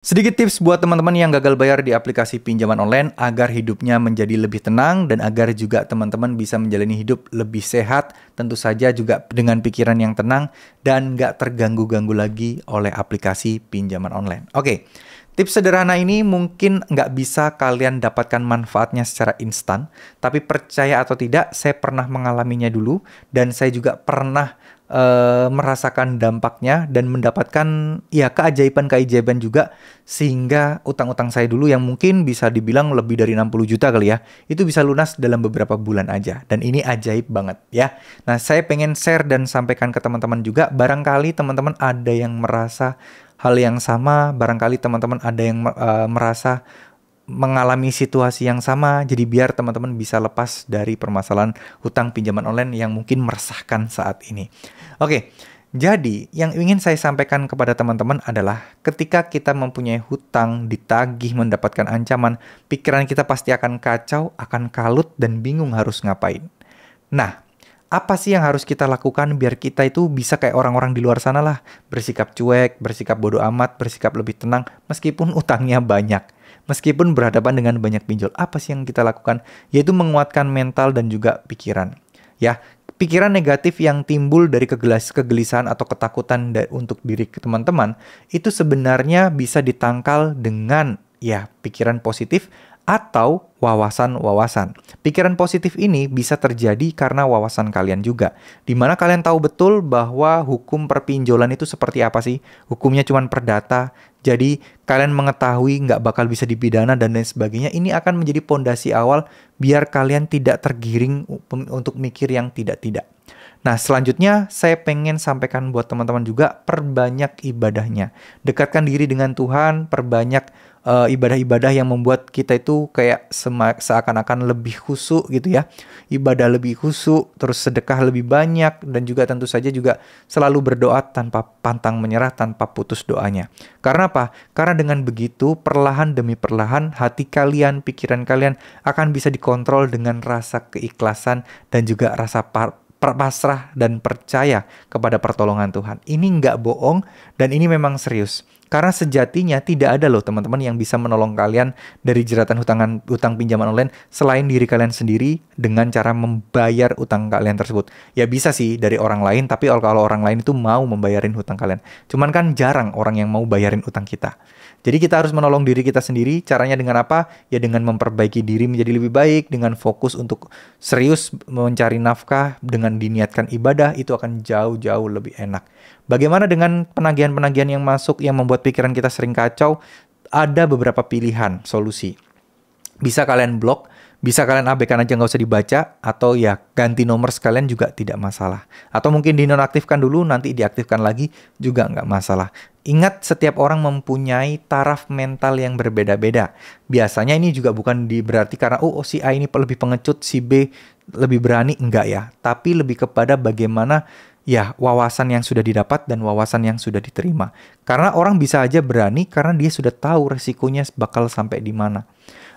Sedikit tips buat teman-teman yang gagal bayar di aplikasi pinjaman online agar hidupnya menjadi lebih tenang dan agar juga teman-teman bisa menjalani hidup lebih sehat, tentu saja juga dengan pikiran yang tenang dan nggak terganggu-ganggu lagi oleh aplikasi pinjaman online. Oke, okay. Tips sederhana ini mungkin nggak bisa kalian dapatkan manfaatnya secara instan, tapi percaya atau tidak, saya pernah mengalaminya dulu dan saya juga pernah e, merasakan dampaknya dan mendapatkan ya keajaiban-keajaiban juga sehingga utang-utang saya dulu yang mungkin bisa dibilang lebih dari 60 juta kali ya, itu bisa lunas dalam beberapa bulan aja dan ini ajaib banget ya. Nah, saya pengen share dan sampaikan ke teman-teman juga barangkali teman-teman ada yang merasa hal yang sama barangkali teman-teman ada yang uh, merasa mengalami situasi yang sama jadi biar teman-teman bisa lepas dari permasalahan hutang pinjaman online yang mungkin meresahkan saat ini. Oke, jadi yang ingin saya sampaikan kepada teman-teman adalah ketika kita mempunyai hutang, ditagih, mendapatkan ancaman, pikiran kita pasti akan kacau, akan kalut dan bingung harus ngapain. Nah, apa sih yang harus kita lakukan biar kita itu bisa kayak orang-orang di luar sana lah bersikap cuek, bersikap bodoh amat, bersikap lebih tenang meskipun utangnya banyak. Meskipun berhadapan dengan banyak pinjol, apa sih yang kita lakukan? Yaitu menguatkan mental dan juga pikiran. Ya, pikiran negatif yang timbul dari kegelis kegelisahan atau ketakutan untuk diri teman-teman itu sebenarnya bisa ditangkal dengan ya pikiran positif atau wawasan-wawasan. Pikiran positif ini bisa terjadi karena wawasan kalian juga. Dimana kalian tahu betul bahwa hukum perpinjolan itu seperti apa sih? Hukumnya cuma perdata. Jadi kalian mengetahui nggak bakal bisa dipidana dan lain sebagainya. Ini akan menjadi pondasi awal biar kalian tidak tergiring untuk mikir yang tidak-tidak. Nah, selanjutnya saya pengen sampaikan buat teman-teman juga perbanyak ibadahnya. Dekatkan diri dengan Tuhan, perbanyak Eh, ibadah-ibadah yang membuat kita itu kayak seakan-akan lebih khusyuk gitu ya. Ibadah lebih khusyuk, terus sedekah lebih banyak dan juga tentu saja juga selalu berdoa tanpa pantang menyerah, tanpa putus doanya. Karena apa? Karena dengan begitu perlahan demi perlahan hati kalian, pikiran kalian akan bisa dikontrol dengan rasa keikhlasan dan juga rasa pasrah dan percaya kepada pertolongan Tuhan. Ini nggak bohong dan ini memang serius. Karena sejatinya tidak ada loh teman-teman yang bisa menolong kalian dari jeratan hutangan utang pinjaman online selain diri kalian sendiri dengan cara membayar utang kalian tersebut. Ya bisa sih dari orang lain, tapi kalau orang lain itu mau membayarin hutang kalian. Cuman kan jarang orang yang mau bayarin utang kita. Jadi kita harus menolong diri kita sendiri. Caranya dengan apa? Ya dengan memperbaiki diri menjadi lebih baik, dengan fokus untuk serius mencari nafkah, dengan diniatkan ibadah itu akan jauh-jauh lebih enak. Bagaimana dengan penagihan-penagihan yang masuk yang membuat pikiran kita sering kacau? Ada beberapa pilihan solusi. Bisa kalian blok, bisa kalian abaikan aja nggak usah dibaca, atau ya ganti nomor sekalian juga tidak masalah. Atau mungkin dinonaktifkan dulu, nanti diaktifkan lagi juga nggak masalah. Ingat setiap orang mempunyai taraf mental yang berbeda-beda. Biasanya ini juga bukan berarti karena oh, oh si A ini lebih pengecut, si B lebih berani, enggak ya. Tapi lebih kepada bagaimana ya wawasan yang sudah didapat dan wawasan yang sudah diterima. Karena orang bisa aja berani karena dia sudah tahu resikonya bakal sampai di mana.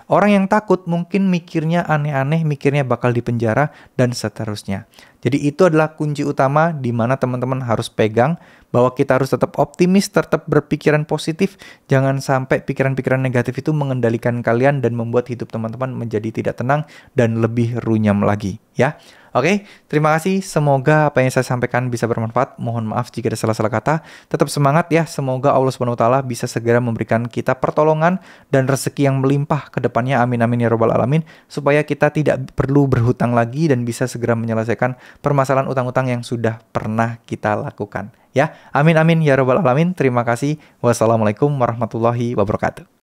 Orang yang takut mungkin mikirnya aneh-aneh, mikirnya bakal dipenjara dan seterusnya. Jadi itu adalah kunci utama di mana teman-teman harus pegang bahwa kita harus tetap optimis, tetap berpikiran positif, jangan sampai pikiran-pikiran negatif itu mengendalikan kalian dan membuat hidup teman-teman menjadi tidak tenang dan lebih runyam lagi, ya. Oke, terima kasih. Semoga apa yang saya sampaikan bisa bermanfaat. Mohon maaf jika ada salah-salah kata. Tetap semangat ya. Semoga Allah SWT bisa segera memberikan kita pertolongan dan rezeki yang melimpah ke depannya. Amin amin ya robbal alamin supaya kita tidak perlu berhutang lagi dan bisa segera menyelesaikan permasalahan utang-utang yang sudah pernah kita lakukan. Ya, amin amin ya robbal alamin. Terima kasih. Wassalamualaikum warahmatullahi wabarakatuh.